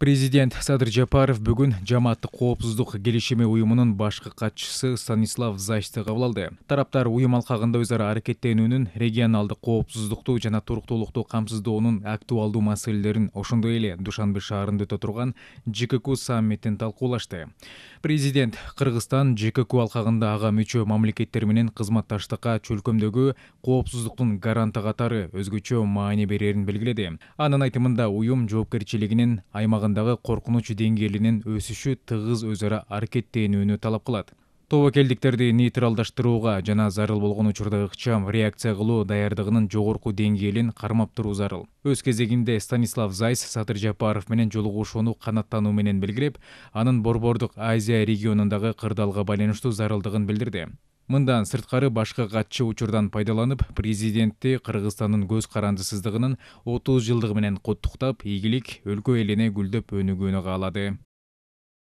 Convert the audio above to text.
президент садыр жапаров бүгүн жамааттык коопсуздук келишими уюмунун башкы катчысы станислав зайчты кабыл алды тараптар уюм алкагында өз ара аракеттенүүнүн регионалдык коопсуздукту жана туруктуулукту камсыздоонун актуалдуу маселелерин ошондой эле душанбе шаарында өтө турган жкк саммитин талкуулашты президент кыргызстан жкк алкагында ага мүчө мамлекеттер менен кызматташтыкка чөлкөмдөгү коопсуздуктун гаранты катары өзгөчө маани берерин белгиледи анын айтымында уюм жоопкерчилигинин аймагын дагы коркунуч деңгээлинин өсүшү тыгыз өз ара аракеттенүүнү талап кылат тобокелдиктерди нейтралдаштырууга жана зарыл болгон учурда ыкчам реакция кылуу даярдыгынын жогорку деңгээлин кармап туруу зарыл өз кезегинде станислав зайс садыр жапаров менен жолугушууну канаттануу менен белгилеп анын борбордук азия регионундагы кырдаалга байланыштуу зарылдыгын билдирди мындан сырткары башкы катчы учурдан пайдаланып президентти кыргызстандын көз карандысыздыгынын отуз жылдыгы менен куттуктап ийгилик өлкө элине гүлдөп өнүгүүнү каалады